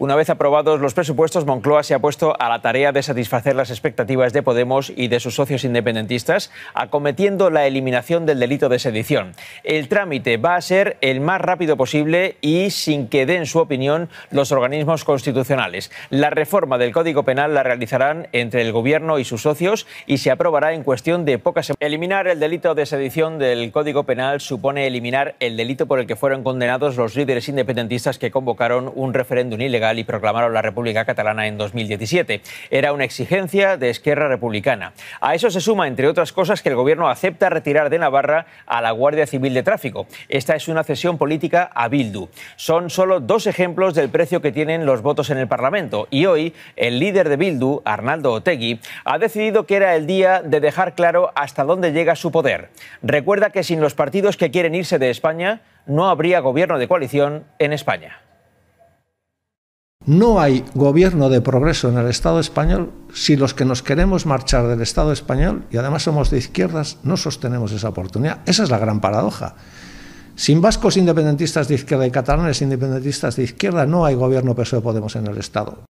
Una vez aprobados los presupuestos, Moncloa se ha puesto a la tarea de satisfacer las expectativas de Podemos y de sus socios independentistas, acometiendo la eliminación del delito de sedición. El trámite va a ser el más rápido posible y sin que den su opinión los organismos constitucionales. La reforma del Código Penal la realizarán entre el Gobierno y sus socios y se aprobará en cuestión de pocas semanas. Eliminar el delito de sedición del Código Penal supone eliminar el delito por el que fueron condenados los líderes independentistas que convocaron un referéndum ilegal y proclamaron la República Catalana en 2017. Era una exigencia de Esquerra Republicana. A eso se suma, entre otras cosas, que el Gobierno acepta retirar de Navarra a la Guardia Civil de Tráfico. Esta es una cesión política a Bildu. Son solo dos ejemplos del precio que tienen los votos en el Parlamento. Y hoy, el líder de Bildu, Arnaldo Otegui, ha decidido que era el día de dejar claro hasta dónde llega su poder. Recuerda que sin los partidos que quieren irse de España, no habría gobierno de coalición en España. No hay gobierno de progreso en el Estado español si los que nos queremos marchar del Estado español, y además somos de izquierdas, no sostenemos esa oportunidad. Esa es la gran paradoja. Sin vascos independentistas de izquierda y catalanes independentistas de izquierda no hay gobierno PSOE Podemos en el Estado.